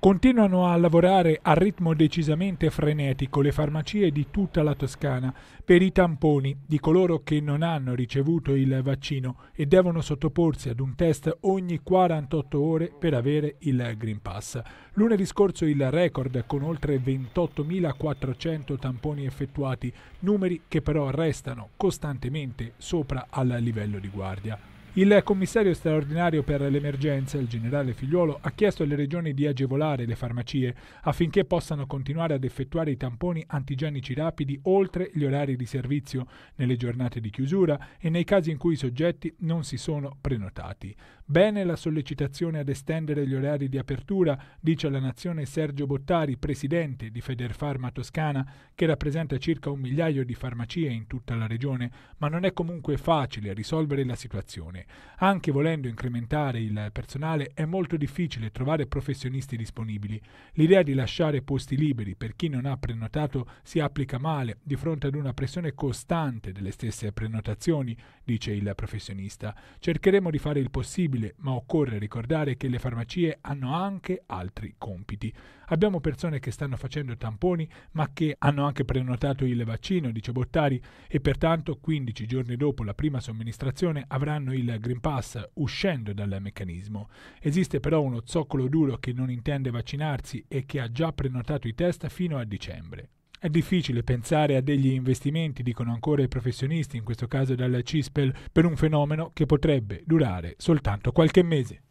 Continuano a lavorare a ritmo decisamente frenetico le farmacie di tutta la Toscana per i tamponi di coloro che non hanno ricevuto il vaccino e devono sottoporsi ad un test ogni 48 ore per avere il Green Pass. Lunedì scorso il record con oltre 28.400 tamponi effettuati, numeri che però restano costantemente sopra al livello di guardia. Il commissario straordinario per l'emergenza, il generale Figliuolo, ha chiesto alle regioni di agevolare le farmacie affinché possano continuare ad effettuare i tamponi antigenici rapidi oltre gli orari di servizio, nelle giornate di chiusura e nei casi in cui i soggetti non si sono prenotati. Bene la sollecitazione ad estendere gli orari di apertura, dice alla Nazione Sergio Bottari, presidente di Federfarma Toscana, che rappresenta circa un migliaio di farmacie in tutta la regione, ma non è comunque facile risolvere la situazione. Anche volendo incrementare il personale è molto difficile trovare professionisti disponibili. L'idea di lasciare posti liberi per chi non ha prenotato si applica male di fronte ad una pressione costante delle stesse prenotazioni, dice il professionista. Cercheremo di fare il possibile, ma occorre ricordare che le farmacie hanno anche altri compiti. Abbiamo persone che stanno facendo tamponi, ma che hanno anche prenotato il vaccino, dice Bottari, e pertanto 15 giorni dopo la prima somministrazione avranno il Green Pass uscendo dal meccanismo. Esiste però uno zoccolo duro che non intende vaccinarsi e che ha già prenotato i test fino a dicembre. È difficile pensare a degli investimenti, dicono ancora i professionisti, in questo caso dalla CISPEL, per un fenomeno che potrebbe durare soltanto qualche mese.